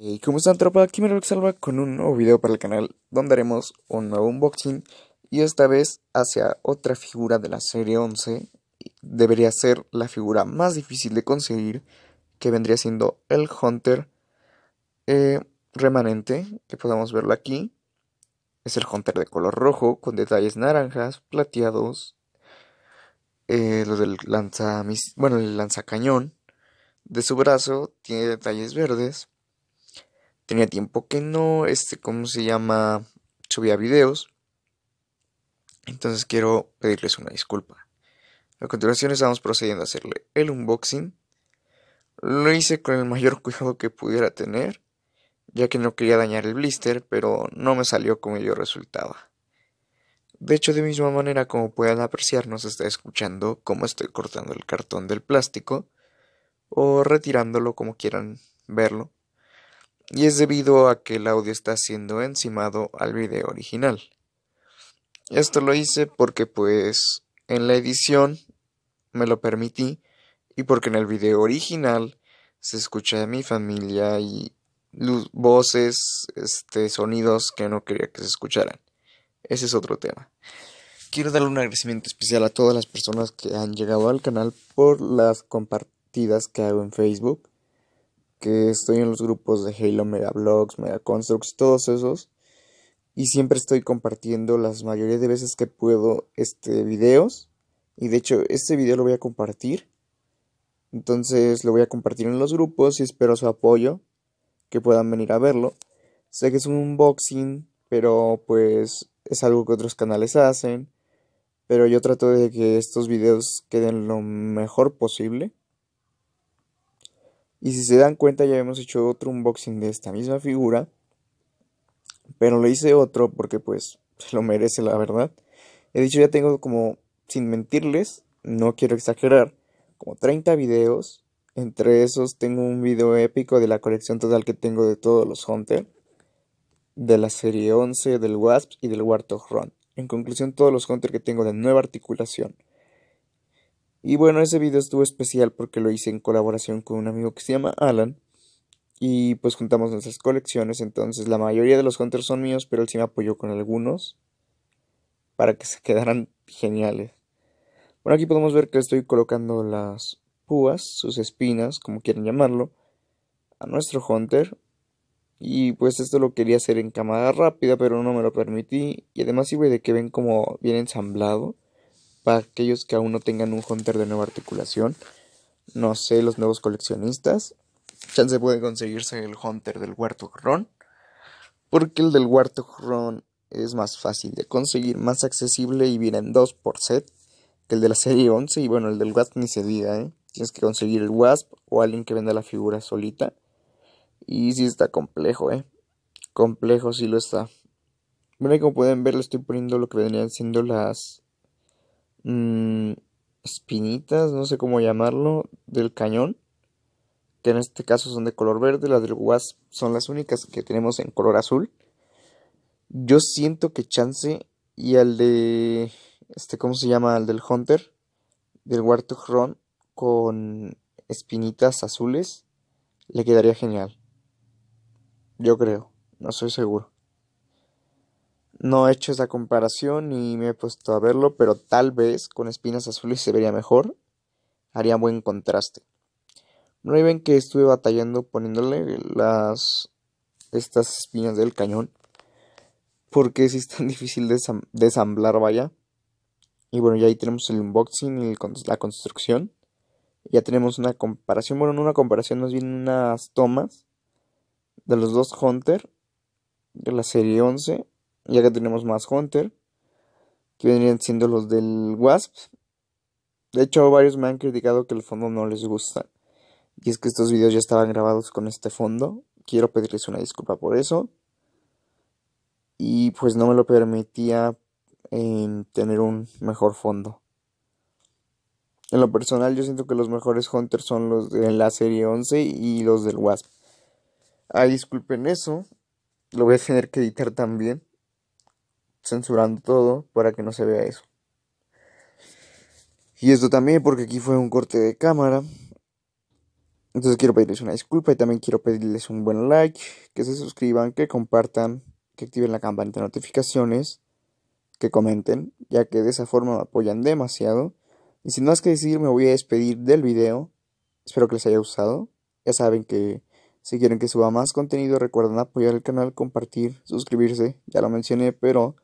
Eh, y como están tropa, aquí me lo salva con un nuevo video para el canal donde haremos un nuevo unboxing y esta vez hacia otra figura de la serie 11 debería ser la figura más difícil de conseguir que vendría siendo el Hunter eh, remanente que podamos verlo aquí es el Hunter de color rojo con detalles naranjas, plateados eh, lo del lanza, bueno, el lanzacañón de su brazo tiene detalles verdes Tenía tiempo que no, este, ¿cómo se llama? Subía videos. Entonces quiero pedirles una disculpa. A continuación estamos procediendo a hacerle el unboxing. Lo hice con el mayor cuidado que pudiera tener, ya que no quería dañar el blister, pero no me salió como yo resultaba. De hecho, de misma manera como puedan apreciar, nos está escuchando cómo estoy cortando el cartón del plástico o retirándolo como quieran verlo y es debido a que el audio está siendo encimado al video original. Esto lo hice porque pues en la edición me lo permití y porque en el video original se escucha a mi familia y voces, este, sonidos que no quería que se escucharan. Ese es otro tema. Quiero darle un agradecimiento especial a todas las personas que han llegado al canal por las compartidas que hago en Facebook que estoy en los grupos de Halo Mega Blogs, Mega Constructs, todos esos. Y siempre estoy compartiendo las mayoría de veces que puedo este videos. Y de hecho, este video lo voy a compartir. Entonces lo voy a compartir en los grupos y espero su apoyo. Que puedan venir a verlo. Sé que es un unboxing, pero pues es algo que otros canales hacen. Pero yo trato de que estos videos queden lo mejor posible. Y si se dan cuenta ya hemos hecho otro unboxing de esta misma figura. Pero lo hice otro porque pues se lo merece la verdad. He dicho ya tengo como, sin mentirles, no quiero exagerar, como 30 videos. Entre esos tengo un video épico de la colección total que tengo de todos los Hunter. De la serie 11, del Wasp y del Warthog Run. En conclusión todos los Hunter que tengo de nueva articulación. Y bueno, ese video estuvo especial porque lo hice en colaboración con un amigo que se llama Alan. Y pues juntamos nuestras colecciones. Entonces la mayoría de los hunters son míos, pero él sí me apoyó con algunos. Para que se quedaran geniales. Bueno, aquí podemos ver que estoy colocando las púas, sus espinas, como quieren llamarlo, a nuestro hunter. Y pues esto lo quería hacer en cámara rápida, pero no me lo permití. Y además sirve de que ven como bien ensamblado. Para aquellos que aún no tengan un Hunter de nueva articulación, no sé, los nuevos coleccionistas, chance puede conseguirse el Hunter del Warthog Ron, porque el del Warthog Ron es más fácil de conseguir, más accesible y viene en 2 por set que el de la serie 11 y bueno, el del Wasp ni se diga, ¿eh? Tienes que conseguir el Wasp o alguien que venda la figura solita. Y sí está complejo, ¿eh? Complejo sí lo está. Bueno, como pueden ver, le estoy poniendo lo que venían siendo las Mm, espinitas, no sé cómo llamarlo, del cañón, que en este caso son de color verde, las del Wasp son las únicas que tenemos en color azul. Yo siento que Chance y al de, este, ¿cómo se llama? Al del Hunter, del Warthog con espinitas azules, le quedaría genial. Yo creo, no soy seguro. No he hecho esa comparación ni me he puesto a verlo, pero tal vez con espinas azules se vería mejor. Haría buen contraste. No ven que estuve batallando poniéndole las estas espinas del cañón. Porque si es tan difícil desamblar, vaya. Y bueno, ya ahí tenemos el unboxing y la construcción. Ya tenemos una comparación, bueno, una comparación, nos vienen unas tomas de los dos Hunter de la serie 11 ya que tenemos más Hunter. Que vendrían siendo los del Wasp. De hecho, varios me han criticado que el fondo no les gusta. Y es que estos videos ya estaban grabados con este fondo. Quiero pedirles una disculpa por eso. Y pues no me lo permitía en tener un mejor fondo. En lo personal yo siento que los mejores hunters son los de la serie 11 y los del Wasp. Ah, disculpen eso. Lo voy a tener que editar también censurando todo para que no se vea eso. Y esto también porque aquí fue un corte de cámara. Entonces quiero pedirles una disculpa y también quiero pedirles un buen like, que se suscriban, que compartan, que activen la campanita de notificaciones, que comenten, ya que de esa forma me apoyan demasiado. Y sin más que decir, me voy a despedir del video. Espero que les haya gustado. Ya saben que si quieren que suba más contenido, recuerden apoyar el canal, compartir, suscribirse. Ya lo mencioné, pero